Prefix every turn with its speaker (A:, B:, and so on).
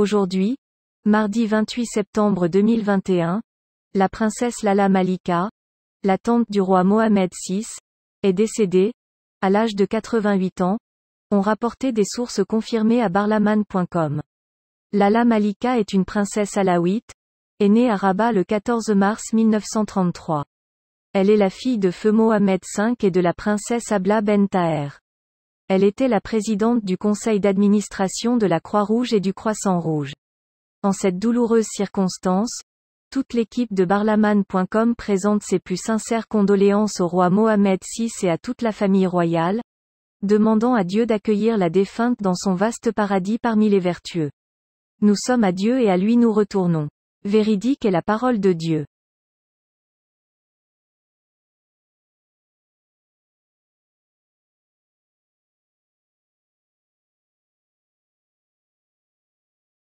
A: Aujourd'hui, mardi 28 septembre 2021, la princesse Lala Malika, la tante du roi Mohamed VI, est décédée, à l'âge de 88 ans, ont rapporté des sources confirmées à barlaman.com. Lala Malika est une princesse alaouite, est née à Rabat le 14 mars 1933. Elle est la fille de feu Mohamed V et de la princesse Abla Ben Taher. Elle était la présidente du conseil d'administration de la Croix-Rouge et du Croissant-Rouge. En cette douloureuse circonstance, toute l'équipe de barlaman.com présente ses plus sincères condoléances au roi Mohamed VI et à toute la famille royale, demandant à Dieu d'accueillir la défunte dans son vaste paradis parmi les vertueux. Nous sommes à Dieu et à lui nous retournons. Véridique est la parole de Dieu.